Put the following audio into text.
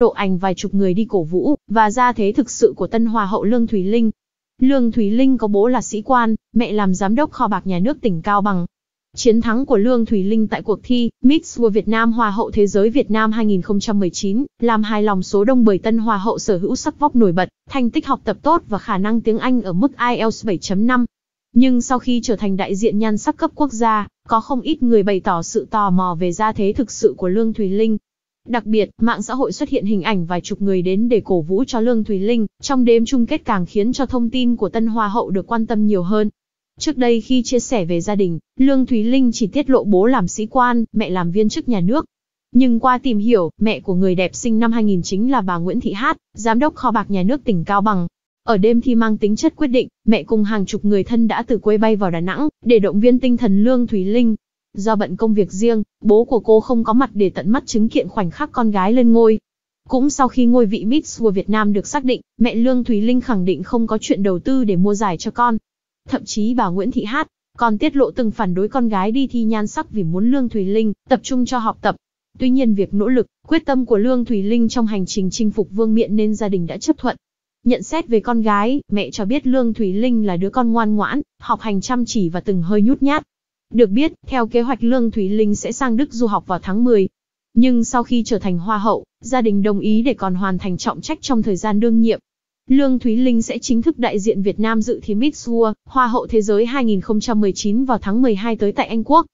độ ảnh vài chục người đi cổ vũ, và ra thế thực sự của tân Hoa hậu Lương Thùy Linh. Lương Thùy Linh có bố là sĩ quan, mẹ làm giám đốc kho bạc nhà nước tỉnh Cao Bằng. Chiến thắng của Lương Thùy Linh tại cuộc thi Miss World Việt Nam Hoa hậu Thế giới Việt Nam 2019 làm hài lòng số đông bởi tân Hoa hậu sở hữu sắc vóc nổi bật, thành tích học tập tốt và khả năng tiếng Anh ở mức IELTS 7.5. Nhưng sau khi trở thành đại diện nhan sắc cấp quốc gia, có không ít người bày tỏ sự tò mò về gia thế thực sự của Lương Thùy Linh. Đặc biệt, mạng xã hội xuất hiện hình ảnh vài chục người đến để cổ vũ cho Lương Thùy Linh, trong đêm chung kết càng khiến cho thông tin của Tân Hoa Hậu được quan tâm nhiều hơn. Trước đây khi chia sẻ về gia đình, Lương Thúy Linh chỉ tiết lộ bố làm sĩ quan, mẹ làm viên chức nhà nước. Nhưng qua tìm hiểu, mẹ của người đẹp sinh năm 2000 chính là bà Nguyễn Thị Hát, giám đốc kho bạc nhà nước tỉnh Cao Bằng. Ở đêm thi mang tính chất quyết định, mẹ cùng hàng chục người thân đã từ quê bay vào Đà Nẵng, để động viên tinh thần Lương Thúy Linh, Do bận công việc riêng, bố của cô không có mặt để tận mắt chứng kiến khoảnh khắc con gái lên ngôi. Cũng sau khi ngôi vị Miss của Việt Nam được xác định, mẹ Lương Thúy Linh khẳng định không có chuyện đầu tư để mua giải cho con. Thậm chí bà Nguyễn Thị Hát còn tiết lộ từng phản đối con gái đi thi nhan sắc vì muốn Lương Thúy Linh tập trung cho học tập. Tuy nhiên việc nỗ lực, quyết tâm của Lương Thúy Linh trong hành trình chinh phục vương miện nên gia đình đã chấp thuận. Nhận xét về con gái, mẹ cho biết Lương Thúy Linh là đứa con ngoan ngoãn, học hành chăm chỉ và từng hơi nhút nhát, được biết, theo kế hoạch Lương Thúy Linh sẽ sang Đức du học vào tháng 10. Nhưng sau khi trở thành hoa hậu, gia đình đồng ý để còn hoàn thành trọng trách trong thời gian đương nhiệm. Lương Thúy Linh sẽ chính thức đại diện Việt Nam dự thi Miss World, Hoa hậu Thế giới 2019 vào tháng 12 tới tại Anh Quốc.